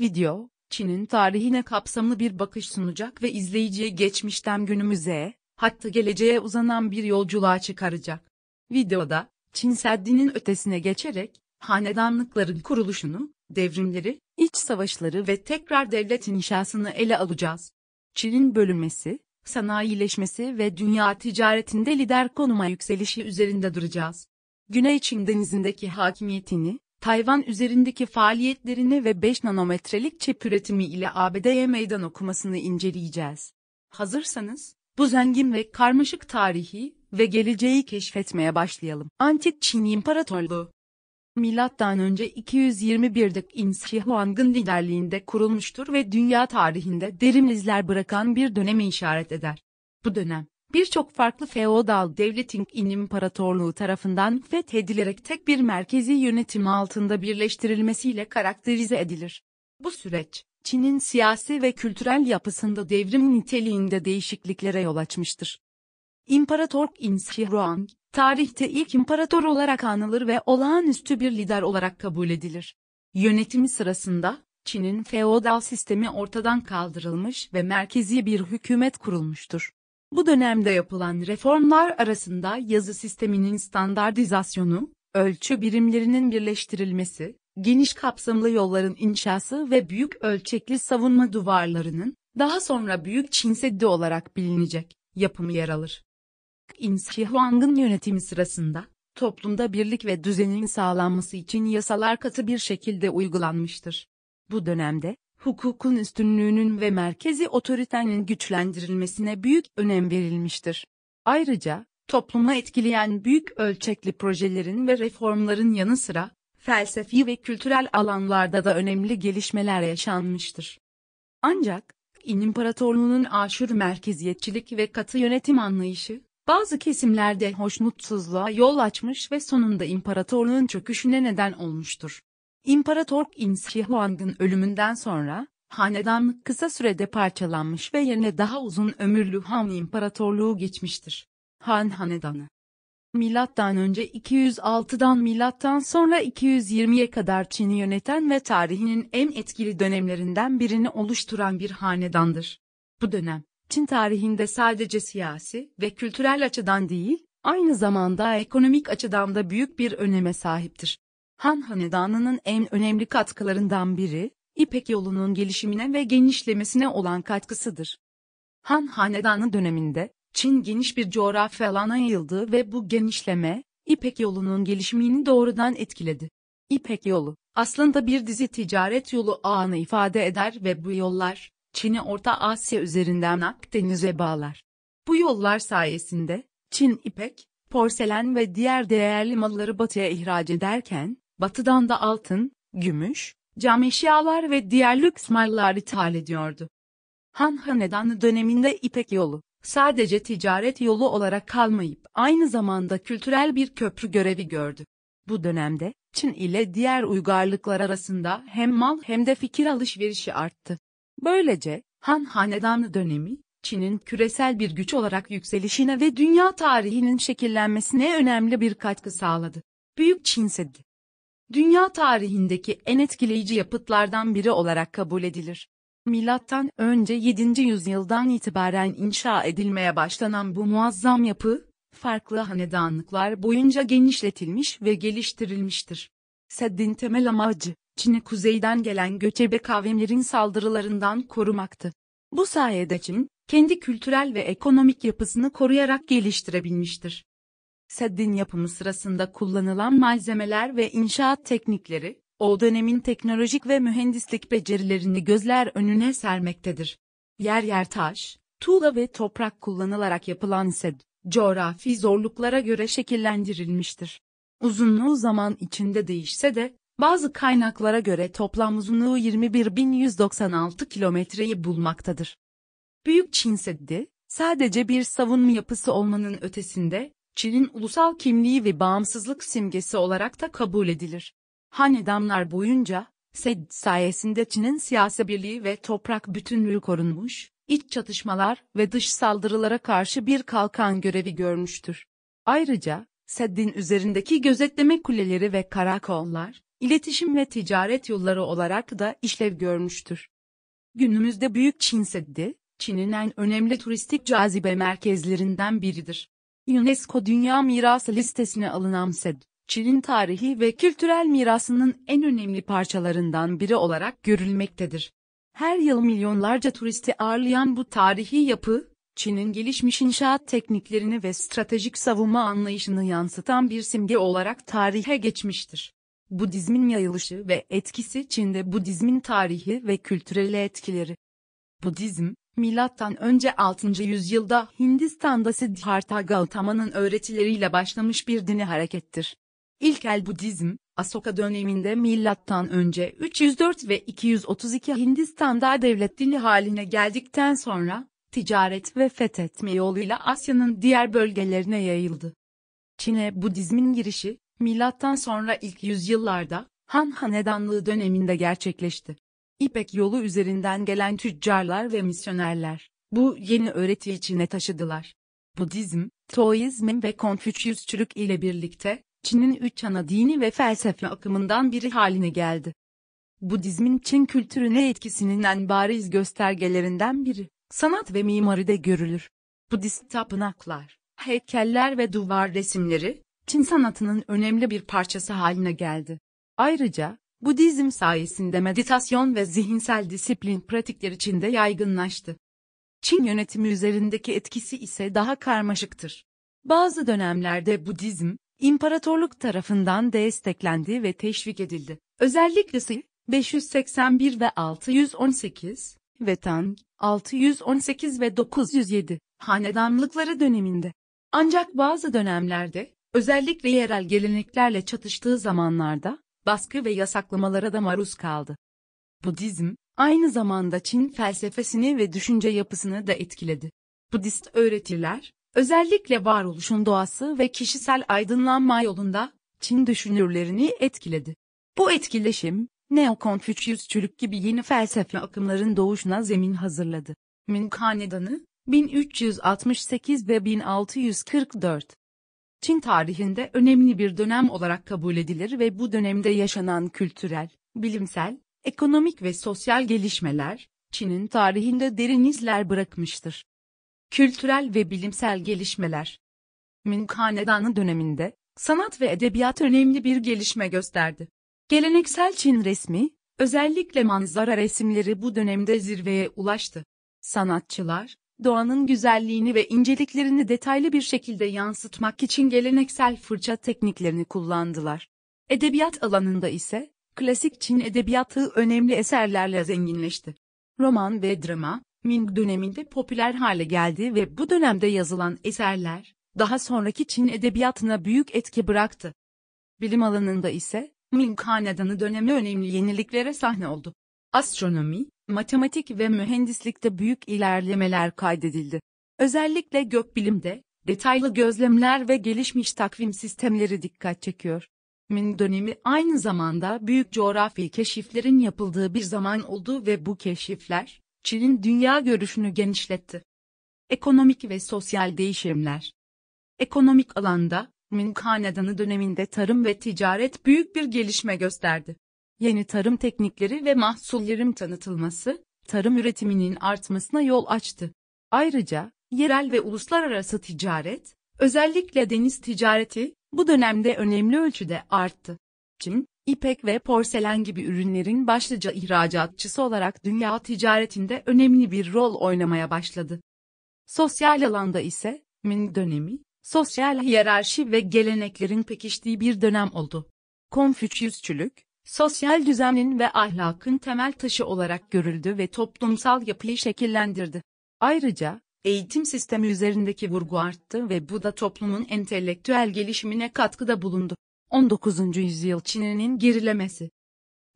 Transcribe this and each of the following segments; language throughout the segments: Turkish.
video, Çin'in tarihine kapsamlı bir bakış sunacak ve izleyiciye geçmişten günümüze, hatta geleceğe uzanan bir yolculuğa çıkaracak. Videoda, Çin Seddi'nin ötesine geçerek, hanedanlıkların kuruluşunu, devrimleri, iç savaşları ve tekrar devlet inşasını ele alacağız. Çin'in bölünmesi, sanayileşmesi ve dünya ticaretinde lider konuma yükselişi üzerinde duracağız. Güney Çin denizindeki hakimiyetini, Tayvan üzerindeki faaliyetlerini ve 5 nanometrelik çep üretimi ile ABD'ye meydan okumasını inceleyeceğiz. Hazırsanız, bu zengin ve karmaşık tarihi ve geleceği keşfetmeye başlayalım. Antik Çin İmparatorluğu Milattan önce 221'de Shi Huang'ın liderliğinde kurulmuştur ve dünya tarihinde derin izler bırakan bir döneme işaret eder. Bu dönem, birçok farklı feodal devletin imparatorluğu tarafından fethedilerek tek bir merkezi yönetim altında birleştirilmesiyle karakterize edilir. Bu süreç, Çin'in siyasi ve kültürel yapısında devrim niteliğinde değişikliklere yol açmıştır. İmparator Qin Shi Huang, tarihte ilk imparator olarak anılır ve olağanüstü bir lider olarak kabul edilir. Yönetimi sırasında, Çin'in feodal sistemi ortadan kaldırılmış ve merkezi bir hükümet kurulmuştur. Bu dönemde yapılan reformlar arasında yazı sisteminin standartizasyonu, ölçü birimlerinin birleştirilmesi, geniş kapsamlı yolların inşası ve büyük ölçekli savunma duvarlarının, daha sonra Büyük Çin Seddi olarak bilinecek, yapımı yer alır. İnsi Huang'ın yönetimi sırasında, toplumda birlik ve düzenin sağlanması için yasalar katı bir şekilde uygulanmıştır. Bu dönemde, hukukun üstünlüğünün ve merkezi otoritenin güçlendirilmesine büyük önem verilmiştir. Ayrıca, topluma etkileyen büyük ölçekli projelerin ve reformların yanı sıra, felsefi ve kültürel alanlarda da önemli gelişmeler yaşanmıştır. Ancak, İmparatorluğunun aşırı merkeziyetçilik ve katı yönetim anlayışı, bazı kesimlerde hoşnutsuzluğa yol açmış ve sonunda imparatorluğun çöküşüne neden olmuştur. İmparator Qin Huang'ın ölümünden sonra, hanedanlık kısa sürede parçalanmış ve yerine daha uzun ömürlü Han İmparatorluğu geçmiştir. Han Hanedanı Milattan önce 206'dan milattan sonra 220'ye kadar Çin'i yöneten ve tarihinin en etkili dönemlerinden birini oluşturan bir hanedandır. Bu dönem, Çin tarihinde sadece siyasi ve kültürel açıdan değil, aynı zamanda ekonomik açıdan da büyük bir öneme sahiptir. Han Hanedanı'nın en önemli katkılarından biri, İpek yolunun gelişimine ve genişlemesine olan katkısıdır. Han Hanedanı döneminde, Çin geniş bir coğrafya alana yayıldı ve bu genişleme, İpek yolunun gelişimini doğrudan etkiledi. İpek yolu, aslında bir dizi ticaret yolu ağını ifade eder ve bu yollar, Çin'i Orta Asya üzerinden Akdeniz'e bağlar. Bu yollar sayesinde, Çin ipek, porselen ve diğer değerli malları batıya ihraç ederken, batıdan da altın, gümüş, cam eşyalar ve diğer lüks mallar ithal ediyordu. Han Hanedanı döneminde İpek yolu, sadece ticaret yolu olarak kalmayıp aynı zamanda kültürel bir köprü görevi gördü. Bu dönemde, Çin ile diğer uygarlıklar arasında hem mal hem de fikir alışverişi arttı. Böylece, Han Hanedanı dönemi, Çin'in küresel bir güç olarak yükselişine ve dünya tarihinin şekillenmesine önemli bir katkı sağladı. Büyük Çin Seddi dünya tarihindeki en etkileyici yapıtlardan biri olarak kabul edilir. Milattan önce 7. yüzyıldan itibaren inşa edilmeye başlanan bu muazzam yapı, farklı hanedanlıklar boyunca genişletilmiş ve geliştirilmiştir. Seddin temel amacı, Çin'e kuzeyden gelen göçebe kavimlerin saldırılarından korumaktı. Bu sayede Çin, kendi kültürel ve ekonomik yapısını koruyarak geliştirebilmiştir. Seddin yapımı sırasında kullanılan malzemeler ve inşaat teknikleri, o dönemin teknolojik ve mühendislik becerilerini gözler önüne sermektedir. Yer yer taş, tuğla ve toprak kullanılarak yapılan SED, coğrafi zorluklara göre şekillendirilmiştir. Uzunluğu zaman içinde değişse de, bazı kaynaklara göre toplam uzunluğu 21.196 kilometreyi bulmaktadır. Büyük Çin Seddi, sadece bir savunma yapısı olmanın ötesinde, Çin'in ulusal kimliği ve bağımsızlık simgesi olarak da kabul edilir. Hanedanlar boyunca, Sed sayesinde Çin'in siyasi birliği ve toprak bütünlüğü korunmuş, iç çatışmalar ve dış saldırılara karşı bir kalkan görevi görmüştür. Ayrıca, sedin üzerindeki gözetleme kuleleri ve karakollar, iletişim ve ticaret yolları olarak da işlev görmüştür. Günümüzde Büyük Çin Seddi, Çin'in en önemli turistik cazibe merkezlerinden biridir. UNESCO Dünya Mirası listesine alınan SED, Çin'in tarihi ve kültürel mirasının en önemli parçalarından biri olarak görülmektedir. Her yıl milyonlarca turisti ağırlayan bu tarihi yapı, Çin'in gelişmiş inşaat tekniklerini ve stratejik savunma anlayışını yansıtan bir simge olarak tarihe geçmiştir. Budizmin yayılışı ve etkisi Çin'de Budizmin tarihi ve kültürel etkileri. Budizm, Milattan önce 6. yüzyılda Hindistan'da Siddhartha Gautama'nın öğretileriyle başlamış bir dini harekettir. İlkel Budizm, Asoka döneminde milattan önce 304 ve 232 Hindistan'da devlet dini haline geldikten sonra ticaret ve fethetme yoluyla Asya'nın diğer bölgelerine yayıldı. Çin'e Budizmin girişi milattan sonra ilk yüzyıllarda Han Hanedanlığı döneminde gerçekleşti. İpek yolu üzerinden gelen tüccarlar ve misyonerler, bu yeni öğreti içine taşıdılar. Budizm, Taoizm ve Konfüçyüsçülük ile birlikte, Çin'in üç ana dini ve felsefe akımından biri haline geldi. Budizmin Çin kültürüne etkisinin en bariz göstergelerinden biri, sanat ve mimaride görülür. Budist tapınaklar, heykeller ve duvar resimleri, Çin sanatının önemli bir parçası haline geldi. Ayrıca, Budizm sayesinde meditasyon ve zihinsel disiplin pratikleri içinde yaygınlaştı. Çin yönetimi üzerindeki etkisi ise daha karmaşıktır. Bazı dönemlerde Budizm, imparatorluk tarafından desteklendi ve teşvik edildi. Özellikle Si 581 ve 618 ve Tang 618 ve 907 hanedanlıkları döneminde. Ancak bazı dönemlerde, özellikle yerel geleneklerle çatıştığı zamanlarda, baskı ve yasaklamalara da maruz kaldı. Budizm, aynı zamanda Çin felsefesini ve düşünce yapısını da etkiledi. Budist öğretiler, özellikle varoluşun doğası ve kişisel aydınlanma yolunda, Çin düşünürlerini etkiledi. Bu etkileşim, Neo-Konfüçyüsçülük gibi yeni felsefe akımların doğuşuna zemin hazırladı. Ming Hanedanı, 1368 ve 1644 Çin tarihinde önemli bir dönem olarak kabul edilir ve bu dönemde yaşanan kültürel, bilimsel, ekonomik ve sosyal gelişmeler, Çin'in tarihinde derin izler bırakmıştır. Kültürel ve bilimsel gelişmeler Ming Hanedanı döneminde, sanat ve edebiyat önemli bir gelişme gösterdi. Geleneksel Çin resmi, özellikle manzara resimleri bu dönemde zirveye ulaştı. Sanatçılar, doğanın güzelliğini ve inceliklerini detaylı bir şekilde yansıtmak için geleneksel fırça tekniklerini kullandılar. Edebiyat alanında ise, klasik Çin edebiyatı önemli eserlerle zenginleşti. Roman ve drama, Ming döneminde popüler hale geldi ve bu dönemde yazılan eserler, daha sonraki Çin edebiyatına büyük etki bıraktı. Bilim alanında ise, Ming Hanedanı dönemi önemli yeniliklere sahne oldu. Astronomi, matematik ve mühendislikte büyük ilerlemeler kaydedildi. Özellikle gökbilimde, detaylı gözlemler ve gelişmiş takvim sistemleri dikkat çekiyor. Min dönemi aynı zamanda büyük coğrafi keşiflerin yapıldığı bir zaman oldu ve bu keşifler, Çin'in dünya görüşünü genişletti. Ekonomik ve sosyal değişimler Ekonomik alanda, Min Hanedanı döneminde tarım ve ticaret büyük bir gelişme gösterdi. Yeni tarım teknikleri ve mahsullerin tanıtılması, tarım üretiminin artmasına yol açtı. Ayrıca, yerel ve uluslararası ticaret, özellikle deniz ticareti, bu dönemde önemli ölçüde arttı. Çin, ipek ve porselen gibi ürünlerin başlıca ihracatçısı olarak dünya ticaretinde önemli bir rol oynamaya başladı. Sosyal alanda ise, Min dönemi, sosyal hiyerarşi ve geleneklerin pekiştiği bir dönem oldu. Konfüçyüsçülük, sosyal düzenin ve ahlakın temel taşı olarak görüldü ve toplumsal yapıyı şekillendirdi. Ayrıca, eğitim sistemi üzerindeki vurgu arttı ve bu da toplumun entelektüel gelişimine katkıda bulundu. 19. yüzyıl Çin'inin gerilemesi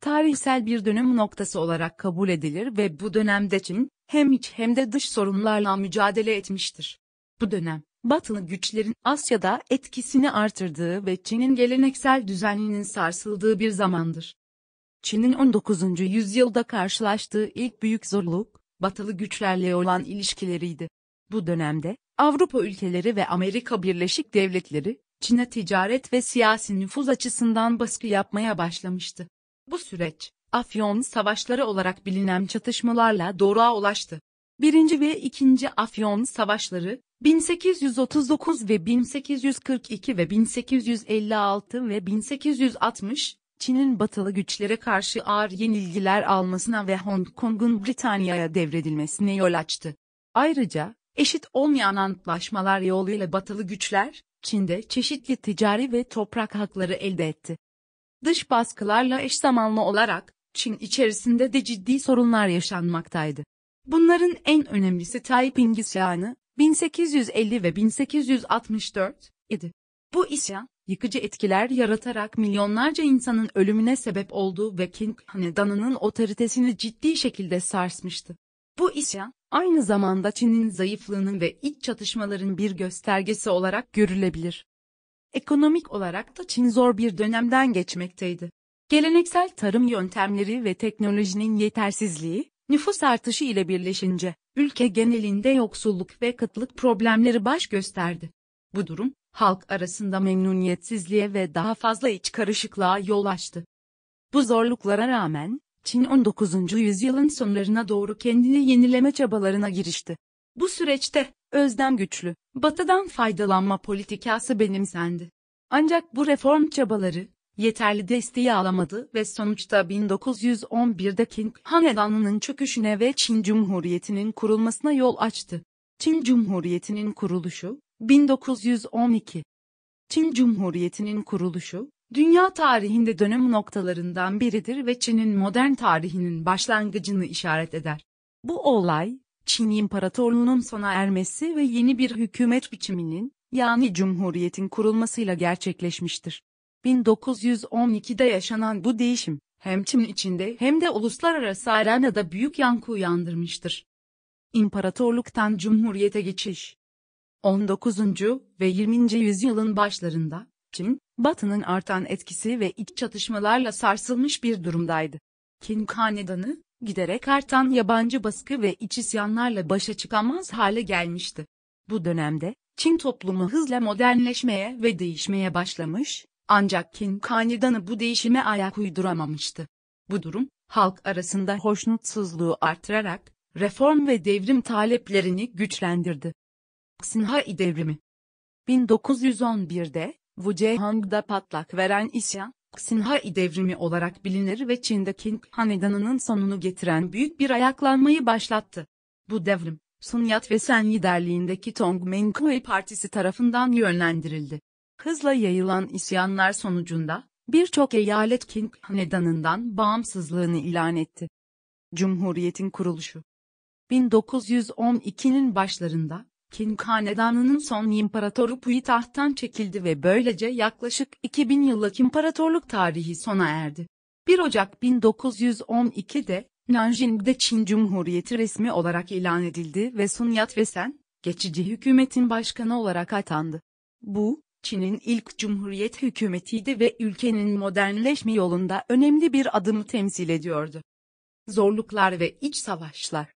tarihsel bir dönüm noktası olarak kabul edilir ve bu dönemde Çin, hem iç hem de dış sorunlarla mücadele etmiştir. Bu dönem, Batılı güçlerin Asya'da etkisini artırdığı ve Çin'in geleneksel düzeninin sarsıldığı bir zamandır. Çin'in 19. yüzyılda karşılaştığı ilk büyük zorluk, Batılı güçlerle olan ilişkileriydi. Bu dönemde, Avrupa ülkeleri ve Amerika Birleşik Devletleri, Çin'e ticaret ve siyasi nüfuz açısından baskı yapmaya başlamıştı. Bu süreç, Afyon Savaşları olarak bilinen çatışmalarla doğruğa ulaştı. 1. ve 2. Afyon Savaşları 1839 ve 1842 ve 1856 ve 1860 Çin'in batılı güçlere karşı ağır yenilgiler almasına ve Hong Kong'un Britanya'ya devredilmesine yol açtı. Ayrıca, eşit olmayan antlaşmalar yoluyla batılı güçler, Çin'de çeşitli ticari ve toprak hakları elde etti. Dış baskılarla eş zamanlı olarak, Çin içerisinde de ciddi sorunlar yaşanmaktaydı. Bunların en önemlisi Tayyip İngilizcanı 1850 ve 1864 idi. Bu isyan, yıkıcı etkiler yaratarak milyonlarca insanın ölümüne sebep olduğu ve King Hanedanı'nın otoritesini ciddi şekilde sarsmıştı. Bu isyan, aynı zamanda Çin'in zayıflığının ve iç çatışmaların bir göstergesi olarak görülebilir. Ekonomik olarak da Çin zor bir dönemden geçmekteydi. Geleneksel tarım yöntemleri ve teknolojinin yetersizliği, Nüfus artışı ile birleşince, ülke genelinde yoksulluk ve kıtlık problemleri baş gösterdi. Bu durum, halk arasında memnuniyetsizliğe ve daha fazla iç karışıklığa yol açtı. Bu zorluklara rağmen, Çin 19. yüzyılın sonlarına doğru kendini yenileme çabalarına girişti. Bu süreçte, özlem güçlü, batıdan faydalanma politikası benimsendi. Ancak bu reform çabaları, yeterli desteği alamadı ve sonuçta 1911'de King Hanedanı'nın çöküşüne ve Çin Cumhuriyeti'nin kurulmasına yol açtı. Çin Cumhuriyeti'nin kuruluşu 1912 Çin Cumhuriyeti'nin kuruluşu, dünya tarihinde dönüm noktalarından biridir ve Çin'in modern tarihinin başlangıcını işaret eder. Bu olay, Çin İmparatorluğu'nun sona ermesi ve yeni bir hükümet biçiminin, yani cumhuriyetin kurulmasıyla gerçekleşmiştir. 1912'de yaşanan bu değişim, hem Çin içinde hem de uluslararası arenada büyük yankı uyandırmıştır. İmparatorluktan Cumhuriyete geçiş 19. ve 20. yüzyılın başlarında, Çin, Batı'nın artan etkisi ve iç çatışmalarla sarsılmış bir durumdaydı. King Hanedanı, giderek artan yabancı baskı ve iç isyanlarla başa çıkamaz hale gelmişti. Bu dönemde, Çin toplumu hızla modernleşmeye ve değişmeye başlamış, ancak Kin Kanidan'ı bu değişime ayak uyduramamıştı. Bu durum, halk arasında hoşnutsuzluğu artırarak, reform ve devrim taleplerini güçlendirdi. Sinhai Devrimi 1911'de, Wujeong'da patlak veren isyan, Xinhai Devrimi olarak bilinir ve Çin'de King Hanedanı'nın sonunu getiren büyük bir ayaklanmayı başlattı. Bu devrim, Sun Yat ve Sen liderliğindeki Tong Menghui Partisi tarafından yönlendirildi. Hızla yayılan isyanlar sonucunda, birçok eyalet King Hanedanı'ndan bağımsızlığını ilan etti. Cumhuriyetin kuruluşu 1912'nin başlarında, King Hanedanı'nın son imparatoru Puyi tahttan çekildi ve böylece yaklaşık 2000 yıllık imparatorluk tarihi sona erdi. 1 Ocak 1912'de, Nanjing'de Çin Cumhuriyeti resmi olarak ilan edildi ve Sun Yat-sen, geçici hükümetin başkanı olarak atandı. Bu, Çin'in ilk cumhuriyet hükümetiydi ve ülkenin modernleşme yolunda önemli bir adımı temsil ediyordu. Zorluklar ve iç savaşlar.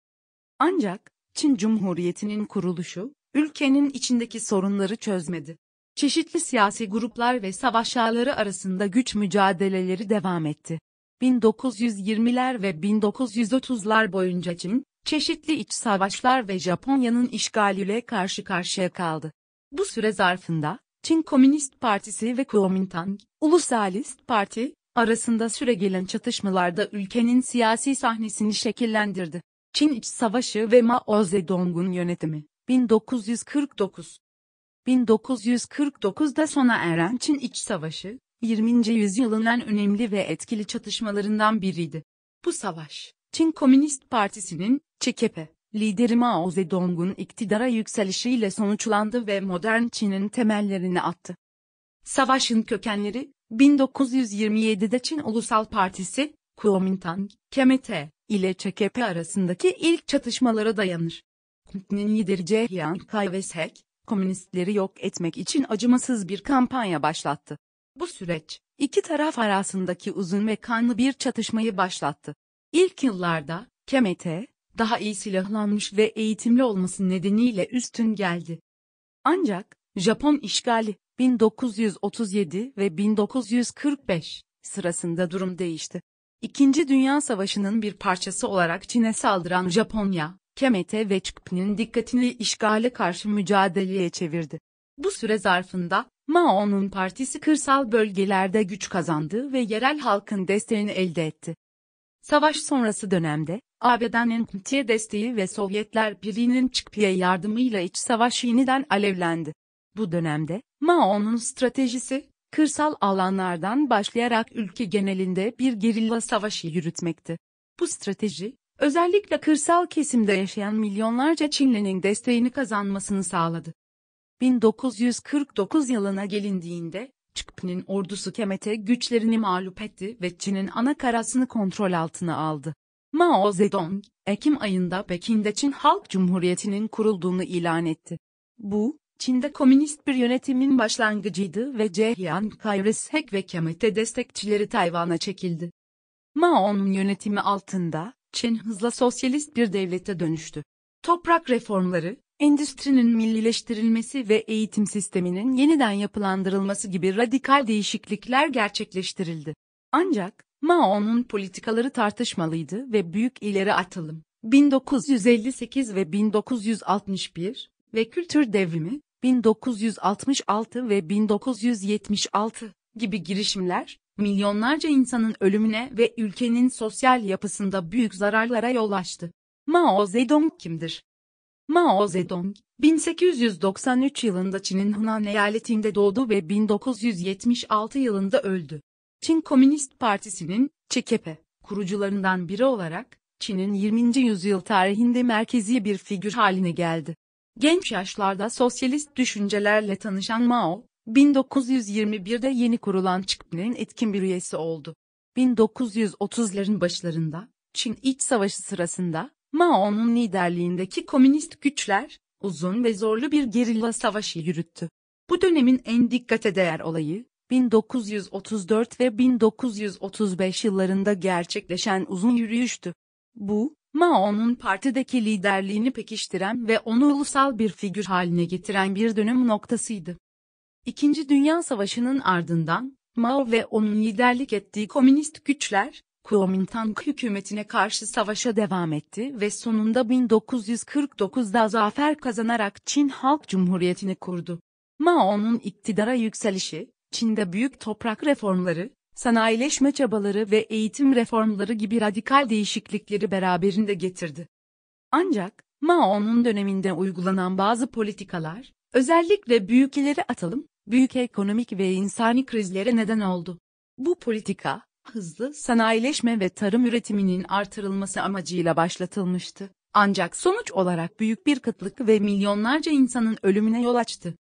Ancak, Çin Cumhuriyeti'nin kuruluşu, ülkenin içindeki sorunları çözmedi. Çeşitli siyasi gruplar ve savaşçıları arasında güç mücadeleleri devam etti. 1920'ler ve 1930'lar boyunca Çin, çeşitli iç savaşlar ve Japonya'nın işgaliyle karşı karşıya kaldı. Bu süre zarfında, Çin Komünist Partisi ve Kuomintang, Ulusalist Parti, arasında süregelen çatışmalarda ülkenin siyasi sahnesini şekillendirdi. Çin İç Savaşı ve Mao Zedong'un yönetimi, 1949 1949'da sona eren Çin İç Savaşı, 20. yüzyılın en önemli ve etkili çatışmalarından biriydi. Bu savaş, Çin Komünist Partisi'nin, ÇKP, Lideri Mao Zedong'un iktidara yükselişiyle sonuçlandı ve modern Çin'in temellerini attı. Savaşın kökenleri, 1927'de Çin Ulusal Partisi, Kuomintang, (KMT) ile ÇKP arasındaki ilk çatışmalara dayanır. Kuomintang'ın lideri Jiang Kai ve Sek, komünistleri yok etmek için acımasız bir kampanya başlattı. Bu süreç, iki taraf arasındaki uzun ve kanlı bir çatışmayı başlattı. İlk yıllarda, KMT daha iyi silahlanmış ve eğitimli olması nedeniyle üstün geldi. Ancak, Japon işgali, 1937 ve 1945 sırasında durum değişti. İkinci Dünya Savaşı'nın bir parçası olarak Çin'e saldıran Japonya, Kemete ve Çukpi'nin dikkatini işgale karşı mücadeleye çevirdi. Bu süre zarfında, Mao'nun partisi kırsal bölgelerde güç kazandı ve yerel halkın desteğini elde etti. Savaş sonrası dönemde, ABD'nin Kıtya desteği ve Sovyetler Birliği'nin Çıkpiye yardımıyla iç savaş yeniden alevlendi. Bu dönemde, Mao'nun stratejisi, kırsal alanlardan başlayarak ülke genelinde bir gerilla savaşı yürütmekti. Bu strateji, özellikle kırsal kesimde yaşayan milyonlarca Çinlinin desteğini kazanmasını sağladı. 1949 yılına gelindiğinde, Çıkpi'nin ordusu Kemet'e güçlerini mağlup etti ve Çin'in ana karasını kontrol altına aldı. Mao Zedong, Ekim ayında Pekin'de Çin Halk Cumhuriyeti'nin kurulduğunu ilan etti. Bu, Çin'de komünist bir yönetimin başlangıcıydı ve Jiang Kai ve Kemet'e destekçileri Tayvan'a çekildi. Mao'nun yönetimi altında, Çin hızla sosyalist bir devlete dönüştü. Toprak reformları, endüstrinin millileştirilmesi ve eğitim sisteminin yeniden yapılandırılması gibi radikal değişiklikler gerçekleştirildi. Ancak, Mao'nun politikaları tartışmalıydı ve büyük ileri atılım. 1958 ve 1961 ve kültür devrimi 1966 ve 1976 gibi girişimler milyonlarca insanın ölümüne ve ülkenin sosyal yapısında büyük zararlara yol açtı. Mao Zedong kimdir? Mao Zedong, 1893 yılında Çin'in Hunan eyaletinde doğdu ve 1976 yılında öldü. Çin Komünist Partisi'nin, ÇKP, kurucularından biri olarak, Çin'in 20. yüzyıl tarihinde merkezi bir figür haline geldi. Genç yaşlarda sosyalist düşüncelerle tanışan Mao, 1921'de yeni kurulan ÇKP'nin etkin bir üyesi oldu. 1930'ların başlarında, Çin İç Savaşı sırasında, Mao'nun liderliğindeki komünist güçler, uzun ve zorlu bir gerilla savaşı yürüttü. Bu dönemin en dikkate değer olayı, 1934 ve 1935 yıllarında gerçekleşen uzun yürüyüştü. Bu, Mao'nun partideki liderliğini pekiştiren ve onu ulusal bir figür haline getiren bir dönüm noktasıydı. İkinci Dünya Savaşı'nın ardından, Mao ve onun liderlik ettiği komünist güçler, Kuomintang hükümetine karşı savaşa devam etti ve sonunda 1949'da zafer kazanarak Çin Halk Cumhuriyeti'ni kurdu. Mao'nun iktidara yükselişi, Çin'de büyük toprak reformları, sanayileşme çabaları ve eğitim reformları gibi radikal değişiklikleri beraberinde getirdi. Ancak, Mao'nun döneminde uygulanan bazı politikalar, özellikle büyük ileri atalım, büyük ekonomik ve insani krizlere neden oldu. Bu politika, hızlı sanayileşme ve tarım üretiminin artırılması amacıyla başlatılmıştı. Ancak sonuç olarak büyük bir kıtlık ve milyonlarca insanın ölümüne yol açtı.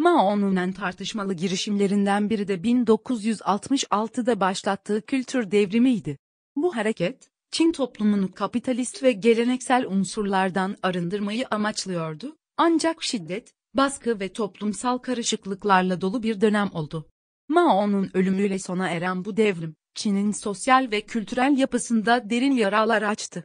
Mao'nun tartışmalı girişimlerinden biri de 1966'da başlattığı kültür devrimiydi. Bu hareket, Çin toplumunu kapitalist ve geleneksel unsurlardan arındırmayı amaçlıyordu, ancak şiddet, baskı ve toplumsal karışıklıklarla dolu bir dönem oldu. Mao'nun ölümüyle sona eren bu devrim, Çin'in sosyal ve kültürel yapısında derin yaralar açtı.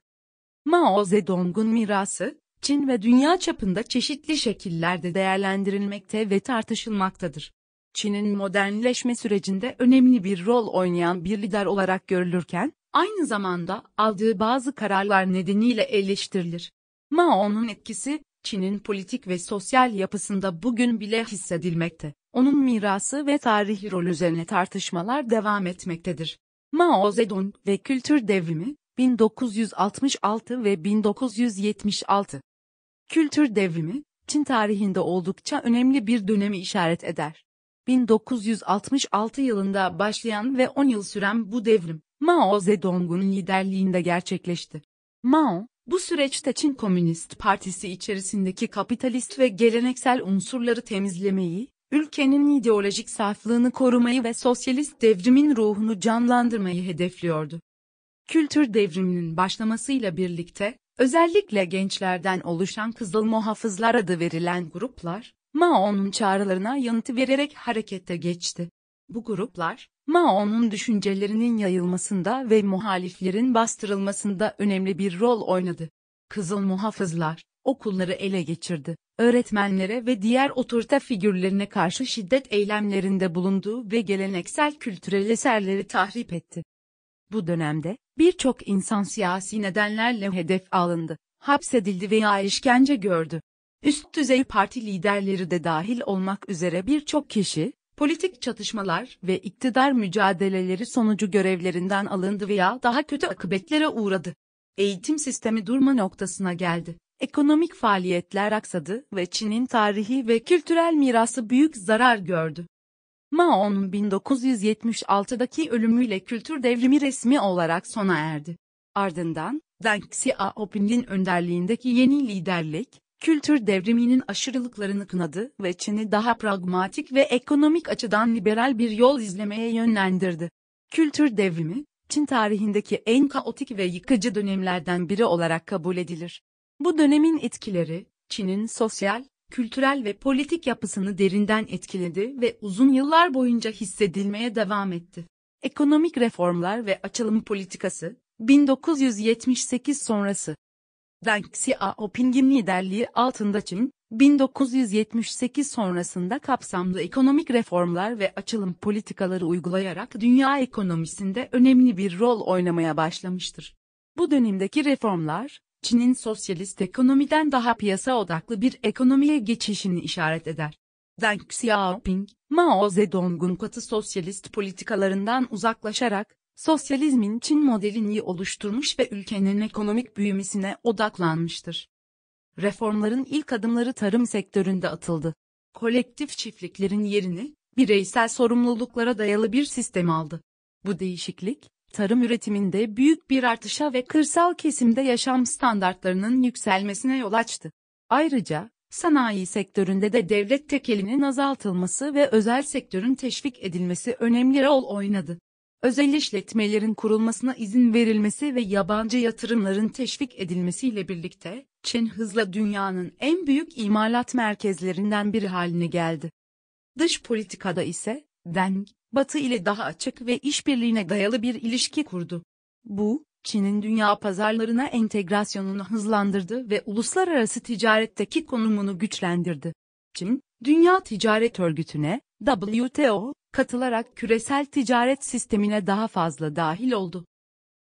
Mao Zedong'un mirası, Çin ve dünya çapında çeşitli şekillerde değerlendirilmekte ve tartışılmaktadır. Çin'in modernleşme sürecinde önemli bir rol oynayan bir lider olarak görülürken, aynı zamanda aldığı bazı kararlar nedeniyle eleştirilir. Mao'nun etkisi, Çin'in politik ve sosyal yapısında bugün bile hissedilmekte. Onun mirası ve tarihi rol üzerine tartışmalar devam etmektedir. Mao Zedong ve Kültür Devrimi, 1966 ve 1976 Kültür devrimi, Çin tarihinde oldukça önemli bir dönemi işaret eder. 1966 yılında başlayan ve 10 yıl süren bu devrim, Mao Zedong'un liderliğinde gerçekleşti. Mao, bu süreçte Çin Komünist Partisi içerisindeki kapitalist ve geleneksel unsurları temizlemeyi, ülkenin ideolojik saflığını korumayı ve sosyalist devrimin ruhunu canlandırmayı hedefliyordu. Kültür devriminin başlamasıyla birlikte, Özellikle gençlerden oluşan Kızıl Muhafızlar adı verilen gruplar, Mao'nun çağrılarına yanıtı vererek harekete geçti. Bu gruplar, Mao'nun düşüncelerinin yayılmasında ve muhaliflerin bastırılmasında önemli bir rol oynadı. Kızıl Muhafızlar, okulları ele geçirdi, öğretmenlere ve diğer otorite figürlerine karşı şiddet eylemlerinde bulundu ve geleneksel kültürel eserleri tahrip etti. Bu dönemde, birçok insan siyasi nedenlerle hedef alındı, hapsedildi veya işkence gördü. Üst düzey parti liderleri de dahil olmak üzere birçok kişi, politik çatışmalar ve iktidar mücadeleleri sonucu görevlerinden alındı veya daha kötü akıbetlere uğradı. Eğitim sistemi durma noktasına geldi. Ekonomik faaliyetler aksadı ve Çin'in tarihi ve kültürel mirası büyük zarar gördü. Mao'nun 1976'daki ölümüyle kültür devrimi resmi olarak sona erdi. Ardından, Deng Xiaoping'in önderliğindeki yeni liderlik, kültür devriminin aşırılıklarını kınadı ve Çin'i daha pragmatik ve ekonomik açıdan liberal bir yol izlemeye yönlendirdi. Kültür devrimi, Çin tarihindeki en kaotik ve yıkıcı dönemlerden biri olarak kabul edilir. Bu dönemin etkileri, Çin'in sosyal, kültürel ve politik yapısını derinden etkiledi ve uzun yıllar boyunca hissedilmeye devam etti. Ekonomik reformlar ve açılım politikası 1978 sonrası Deng Xiaoping'in liderliği altında Çin, 1978 sonrasında kapsamlı ekonomik reformlar ve açılım politikaları uygulayarak dünya ekonomisinde önemli bir rol oynamaya başlamıştır. Bu dönemdeki reformlar, Çin'in sosyalist ekonomiden daha piyasa odaklı bir ekonomiye geçişini işaret eder. Deng Xiaoping, Mao Zedong'un katı sosyalist politikalarından uzaklaşarak, sosyalizmin Çin modelini oluşturmuş ve ülkenin ekonomik büyümesine odaklanmıştır. Reformların ilk adımları tarım sektöründe atıldı. Kolektif çiftliklerin yerini, bireysel sorumluluklara dayalı bir sistem aldı. Bu değişiklik, tarım üretiminde büyük bir artışa ve kırsal kesimde yaşam standartlarının yükselmesine yol açtı. Ayrıca, sanayi sektöründe de devlet tekelinin azaltılması ve özel sektörün teşvik edilmesi önemli rol oynadı. Özel işletmelerin kurulmasına izin verilmesi ve yabancı yatırımların teşvik edilmesiyle birlikte, Çin hızla dünyanın en büyük imalat merkezlerinden biri haline geldi. Dış politikada ise, Deng, Batı ile daha açık ve işbirliğine dayalı bir ilişki kurdu. Bu, Çin'in dünya pazarlarına entegrasyonunu hızlandırdı ve uluslararası ticaretteki konumunu güçlendirdi. Çin, Dünya Ticaret Örgütü'ne, WTO, katılarak küresel ticaret sistemine daha fazla dahil oldu.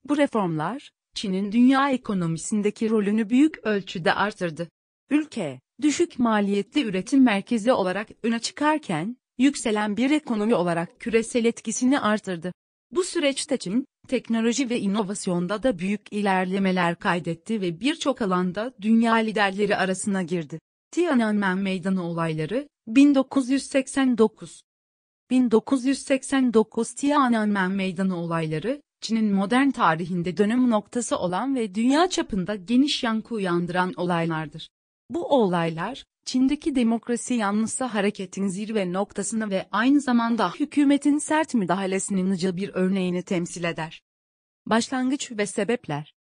Bu reformlar, Çin'in dünya ekonomisindeki rolünü büyük ölçüde artırdı. Ülke, düşük maliyetli üretim merkezi olarak öne çıkarken, yükselen bir ekonomi olarak küresel etkisini artırdı. Bu süreçte Çin, teknoloji ve inovasyonda da büyük ilerlemeler kaydetti ve birçok alanda dünya liderleri arasına girdi. Tiananmen Meydanı olayları 1989 1989 Tiananmen Meydanı olayları, Çin'in modern tarihinde dönüm noktası olan ve dünya çapında geniş yankı uyandıran olaylardır. Bu olaylar, Çin'deki demokrasi yanlısı hareketin zirve noktasını ve aynı zamanda hükümetin sert müdahalesinin nice bir örneğini temsil eder. Başlangıç ve sebepler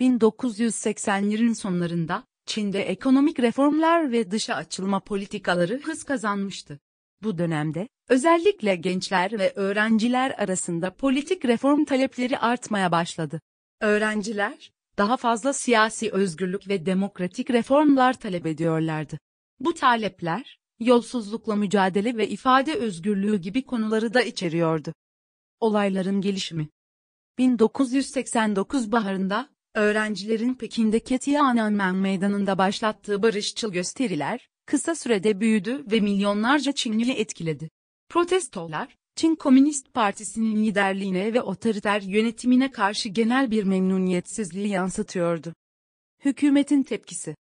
1980'lerin sonlarında, Çin'de ekonomik reformlar ve dışa açılma politikaları hız kazanmıştı. Bu dönemde, özellikle gençler ve öğrenciler arasında politik reform talepleri artmaya başladı. Öğrenciler, daha fazla siyasi özgürlük ve demokratik reformlar talep ediyorlardı. Bu talepler, yolsuzlukla mücadele ve ifade özgürlüğü gibi konuları da içeriyordu. Olayların gelişimi 1989 baharında, öğrencilerin Pekin'deki Tiananmen Meydanı'nda başlattığı barışçıl gösteriler, kısa sürede büyüdü ve milyonlarca Çinliyi etkiledi. Protestolar, Çin Komünist Partisi'nin liderliğine ve otoriter yönetimine karşı genel bir memnuniyetsizliği yansıtıyordu. Hükümetin tepkisi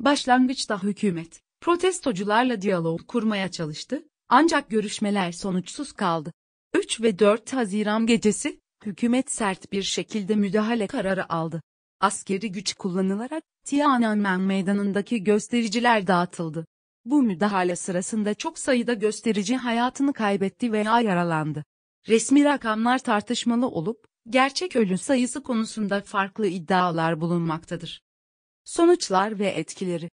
Başlangıçta hükümet, protestocularla diyalog kurmaya çalıştı, ancak görüşmeler sonuçsuz kaldı. 3 ve 4 Haziran gecesi, hükümet sert bir şekilde müdahale kararı aldı. Askeri güç kullanılarak Tiananmen meydanındaki göstericiler dağıtıldı. Bu müdahale sırasında çok sayıda gösterici hayatını kaybetti veya yaralandı. Resmi rakamlar tartışmalı olup, gerçek ölü sayısı konusunda farklı iddialar bulunmaktadır. Sonuçlar ve etkileri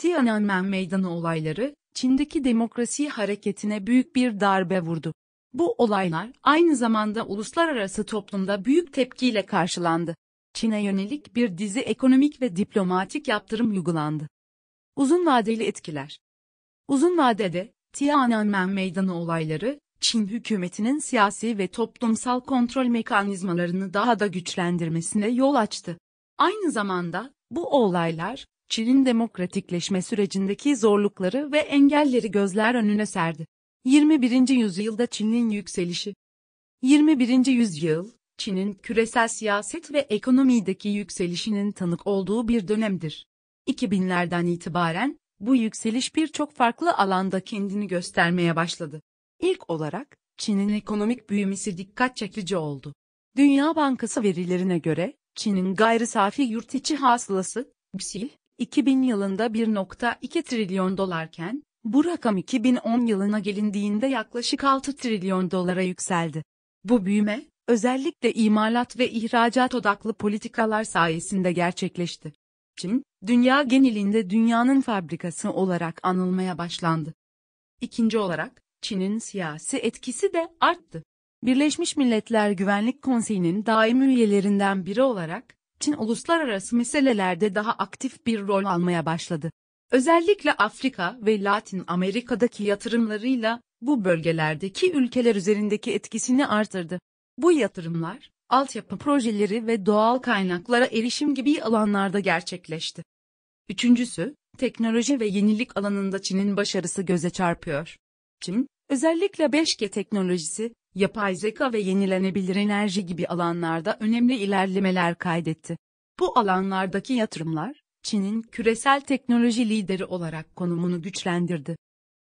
Tiananmen Meydanı olayları, Çin'deki demokrasi hareketine büyük bir darbe vurdu. Bu olaylar aynı zamanda uluslararası toplumda büyük tepkiyle karşılandı. Çin'e yönelik bir dizi ekonomik ve diplomatik yaptırım uygulandı. Uzun vadeli etkiler. Uzun vadede Tiananmen Meydanı olayları Çin hükümetinin siyasi ve toplumsal kontrol mekanizmalarını daha da güçlendirmesine yol açtı. Aynı zamanda bu olaylar Çin'in demokratikleşme sürecindeki zorlukları ve engelleri gözler önüne serdi. 21. yüzyılda Çin'in yükselişi 21. yüzyıl, Çin'in küresel siyaset ve ekonomideki yükselişinin tanık olduğu bir dönemdir. 2000'lerden itibaren, bu yükseliş birçok farklı alanda kendini göstermeye başladı. İlk olarak, Çin'in ekonomik büyümesi dikkat çekici oldu. Dünya Bankası verilerine göre, Çin'in gayri safi yurt içi hasılası, GSİL, 2000 yılında 1.2 trilyon dolarken, bu rakam 2010 yılına gelindiğinde yaklaşık 6 trilyon dolara yükseldi. Bu büyüme, özellikle imalat ve ihracat odaklı politikalar sayesinde gerçekleşti. Çin, dünya genelinde dünyanın fabrikası olarak anılmaya başlandı. İkinci olarak, Çin'in siyasi etkisi de arttı. Birleşmiş Milletler Güvenlik Konseyi'nin daimi üyelerinden biri olarak, Çin uluslararası meselelerde daha aktif bir rol almaya başladı. Özellikle Afrika ve Latin Amerika'daki yatırımlarıyla bu bölgelerdeki ülkeler üzerindeki etkisini artırdı. Bu yatırımlar, altyapı projeleri ve doğal kaynaklara erişim gibi alanlarda gerçekleşti. Üçüncüsü, teknoloji ve yenilik alanında Çin'in başarısı göze çarpıyor. Çin, özellikle 5G teknolojisi, yapay zeka ve yenilenebilir enerji gibi alanlarda önemli ilerlemeler kaydetti. Bu alanlardaki yatırımlar, Çin'in küresel teknoloji lideri olarak konumunu güçlendirdi.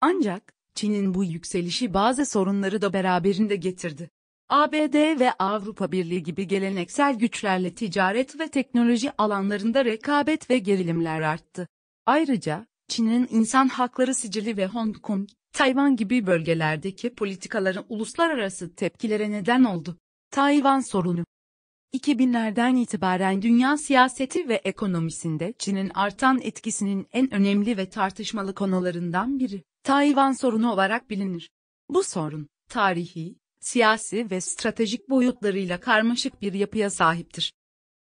Ancak, Çin'in bu yükselişi bazı sorunları da beraberinde getirdi. ABD ve Avrupa Birliği gibi geleneksel güçlerle ticaret ve teknoloji alanlarında rekabet ve gerilimler arttı. Ayrıca, Çin'in insan hakları sicili ve Hong Kong, Tayvan gibi bölgelerdeki politikaların uluslararası tepkilere neden oldu. Tayvan sorunu 2000'lerden itibaren dünya siyaseti ve ekonomisinde Çin'in artan etkisinin en önemli ve tartışmalı konularından biri, Tayvan sorunu olarak bilinir. Bu sorun, tarihi, siyasi ve stratejik boyutlarıyla karmaşık bir yapıya sahiptir.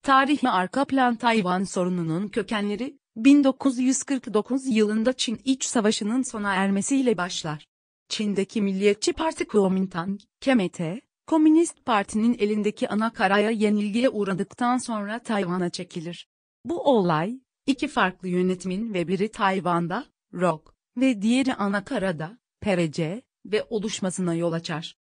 Tarihi arka plan Tayvan sorununun kökenleri, 1949 yılında Çin İç Savaşı'nın sona ermesiyle başlar. Çin'deki Milliyetçi Parti Kuomintang, KMT, Komünist Parti'nin elindeki ana karaya yenilgiye uğradıktan sonra Tayvan'a çekilir. Bu olay, iki farklı yönetimin ve biri Tayvan'da, ROK, ve diğeri ana karada, PRC, ve oluşmasına yol açar.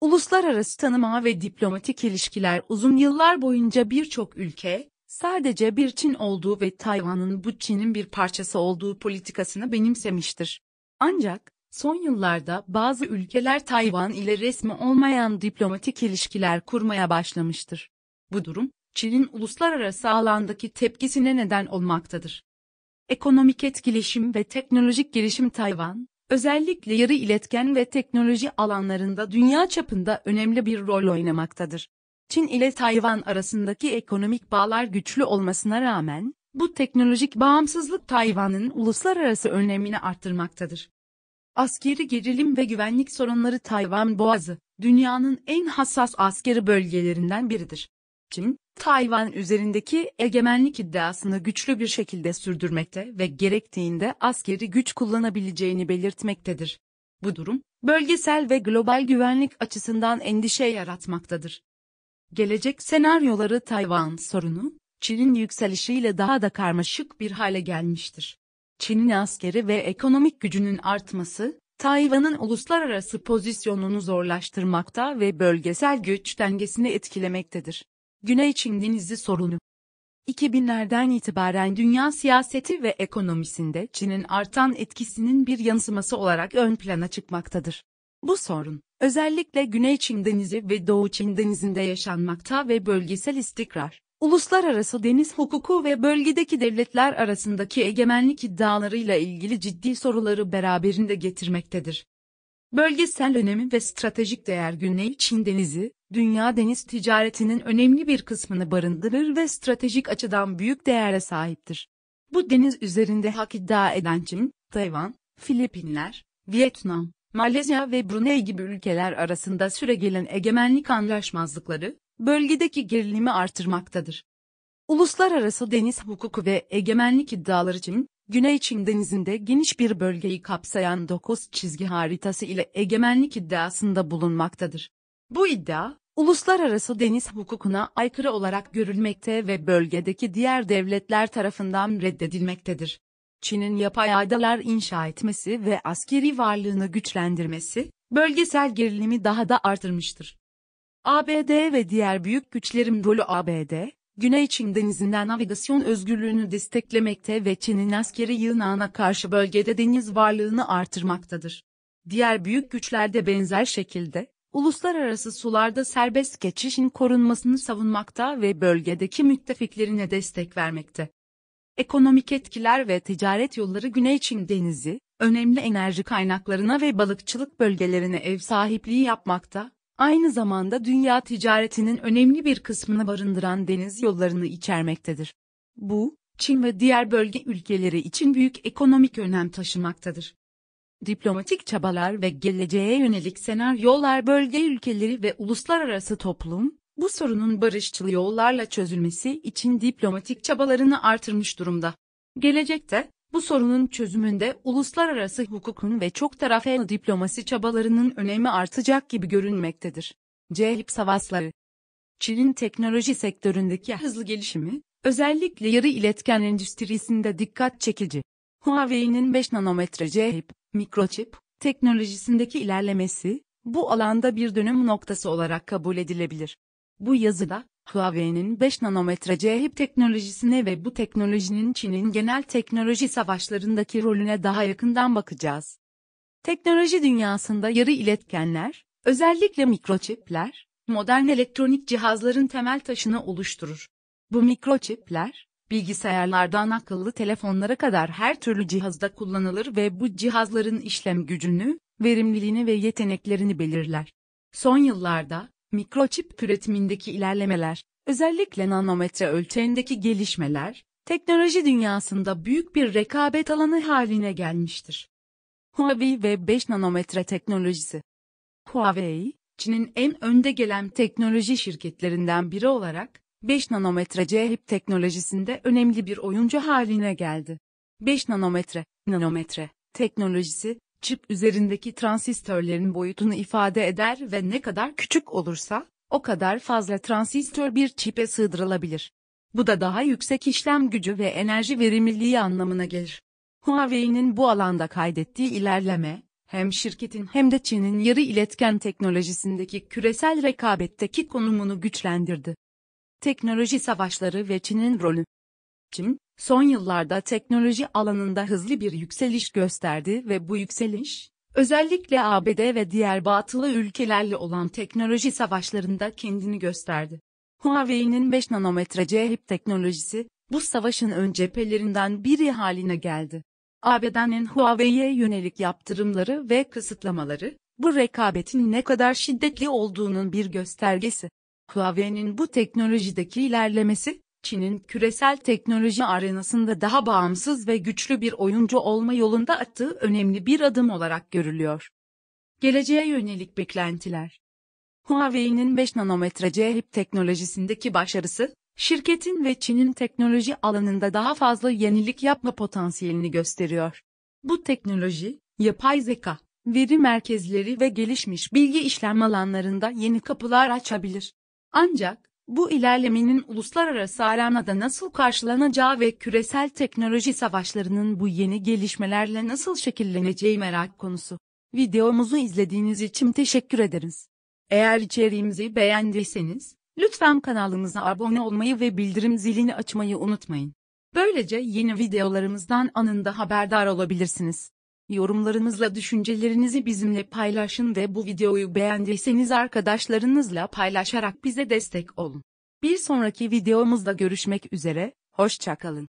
Uluslararası tanıma ve diplomatik ilişkiler uzun yıllar boyunca birçok ülke, sadece bir Çin olduğu ve Tayvan'ın bu Çin'in bir parçası olduğu politikasını benimsemiştir. Ancak, son yıllarda bazı ülkeler Tayvan ile resmi olmayan diplomatik ilişkiler kurmaya başlamıştır. Bu durum, Çin'in uluslararası alandaki tepkisine neden olmaktadır. Ekonomik etkileşim ve teknolojik gelişim Tayvan, özellikle yarı iletken ve teknoloji alanlarında dünya çapında önemli bir rol oynamaktadır. Çin ile Tayvan arasındaki ekonomik bağlar güçlü olmasına rağmen, bu teknolojik bağımsızlık Tayvan'ın uluslararası önlemini arttırmaktadır. Askeri gerilim ve güvenlik sorunları Tayvan Boğazı, dünyanın en hassas askeri bölgelerinden biridir. Çin, Tayvan üzerindeki egemenlik iddiasını güçlü bir şekilde sürdürmekte ve gerektiğinde askeri güç kullanabileceğini belirtmektedir. Bu durum, bölgesel ve global güvenlik açısından endişe yaratmaktadır. Gelecek senaryoları Tayvan sorunu, Çin'in yükselişiyle daha da karmaşık bir hale gelmiştir. Çin'in askeri ve ekonomik gücünün artması, Tayvan'ın uluslararası pozisyonunu zorlaştırmakta ve bölgesel güç dengesini etkilemektedir. Güney Çin Denizi sorunu 2000'lerden itibaren dünya siyaseti ve ekonomisinde Çin'in artan etkisinin bir yansıması olarak ön plana çıkmaktadır. Bu sorun, özellikle Güney Çin Denizi ve Doğu Çin Denizi'nde yaşanmakta ve bölgesel istikrar, uluslararası deniz hukuku ve bölgedeki devletler arasındaki egemenlik iddialarıyla ilgili ciddi soruları beraberinde getirmektedir. Bölgesel önemi ve stratejik değer Güney Çin Denizi, dünya deniz ticaretinin önemli bir kısmını barındırır ve stratejik açıdan büyük değere sahiptir. Bu deniz üzerinde hak iddia eden Çin, Tayvan, Filipinler, Vietnam, Malezya ve Brunei gibi ülkeler arasında süregelen egemenlik anlaşmazlıkları, bölgedeki gerilimi artırmaktadır. Uluslararası deniz hukuku ve egemenlik iddiaları için, Güney Çin denizinde geniş bir bölgeyi kapsayan dokuz çizgi haritası ile egemenlik iddiasında bulunmaktadır. Bu iddia, uluslararası deniz hukukuna aykırı olarak görülmekte ve bölgedeki diğer devletler tarafından reddedilmektedir. Çin'in yapay adalar inşa etmesi ve askeri varlığını güçlendirmesi, bölgesel gerilimi daha da artırmıştır. ABD ve diğer büyük güçlerin rolü ABD, Güney Çin denizinden navigasyon özgürlüğünü desteklemekte ve Çin'in askeri yığınağına karşı bölgede deniz varlığını artırmaktadır. Diğer büyük güçlerde benzer şekilde, uluslararası sularda serbest geçişin korunmasını savunmakta ve bölgedeki müttefiklerine destek vermekte. Ekonomik etkiler ve ticaret yolları Güney Çin Denizi, önemli enerji kaynaklarına ve balıkçılık bölgelerine ev sahipliği yapmakta, aynı zamanda dünya ticaretinin önemli bir kısmını barındıran deniz yollarını içermektedir. Bu, Çin ve diğer bölge ülkeleri için büyük ekonomik önem taşımaktadır. Diplomatik çabalar ve geleceğe yönelik senaryolar bölge ülkeleri ve uluslararası toplum, bu sorunun barışçıl yollarla çözülmesi için diplomatik çabalarını artırmış durumda. Gelecekte, bu sorunun çözümünde uluslararası hukukun ve çok taraflı diplomasi çabalarının önemi artacak gibi görünmektedir. CHP Savasları Çin'in teknoloji sektöründeki hızlı gelişimi, özellikle yarı iletken endüstrisinde dikkat çekici. Huawei'nin 5 nanometre CHIP, mikroçip, teknolojisindeki ilerlemesi, bu alanda bir dönüm noktası olarak kabul edilebilir. Bu yazıda, Huawei'nin 5 nanometre CHIP teknolojisine ve bu teknolojinin Çin'in genel teknoloji savaşlarındaki rolüne daha yakından bakacağız. Teknoloji dünyasında yarı iletkenler, özellikle mikroçipler, modern elektronik cihazların temel taşını oluşturur. Bu mikroçipler, bilgisayarlardan akıllı telefonlara kadar her türlü cihazda kullanılır ve bu cihazların işlem gücünü, verimliliğini ve yeteneklerini belirler. Son yıllarda, Mikroçip üretimindeki ilerlemeler, özellikle nanometre ölçeğindeki gelişmeler, teknoloji dünyasında büyük bir rekabet alanı haline gelmiştir. Huawei ve 5 nanometre teknolojisi. Huawei, Çin'in en önde gelen teknoloji şirketlerinden biri olarak 5 nanometre CHIP teknolojisinde önemli bir oyuncu haline geldi. 5 nanometre, nanometre teknolojisi çip üzerindeki transistörlerin boyutunu ifade eder ve ne kadar küçük olursa, o kadar fazla transistör bir çipe sığdırılabilir. Bu da daha yüksek işlem gücü ve enerji verimliliği anlamına gelir. Huawei'nin bu alanda kaydettiği ilerleme, hem şirketin hem de Çin'in yarı iletken teknolojisindeki küresel rekabetteki konumunu güçlendirdi. Teknoloji savaşları ve Çin'in rolü Çin, son yıllarda teknoloji alanında hızlı bir yükseliş gösterdi ve bu yükseliş, özellikle ABD ve diğer batılı ülkelerle olan teknoloji savaşlarında kendini gösterdi. Huawei'nin 5 nanometre CHIP teknolojisi, bu savaşın ön cephelerinden biri haline geldi. ABD'nin Huawei'ye yönelik yaptırımları ve kısıtlamaları, bu rekabetin ne kadar şiddetli olduğunun bir göstergesi. Huawei'nin bu teknolojideki ilerlemesi, Çin'in küresel teknoloji arenasında daha bağımsız ve güçlü bir oyuncu olma yolunda attığı önemli bir adım olarak görülüyor. Geleceğe yönelik beklentiler Huawei'nin 5 nanometre CHIP teknolojisindeki başarısı, şirketin ve Çin'in teknoloji alanında daha fazla yenilik yapma potansiyelini gösteriyor. Bu teknoloji, yapay zeka, veri merkezleri ve gelişmiş bilgi işlem alanlarında yeni kapılar açabilir. Ancak, bu ilerlemenin uluslararası arenada nasıl karşılanacağı ve küresel teknoloji savaşlarının bu yeni gelişmelerle nasıl şekilleneceği merak konusu. Videomuzu izlediğiniz için teşekkür ederiz. Eğer içeriğimizi beğendiyseniz, lütfen kanalımıza abone olmayı ve bildirim zilini açmayı unutmayın. Böylece yeni videolarımızdan anında haberdar olabilirsiniz. Yorumlarınızla düşüncelerinizi bizimle paylaşın ve bu videoyu beğendiyseniz arkadaşlarınızla paylaşarak bize destek olun. Bir sonraki videomuzda görüşmek üzere, hoşçakalın.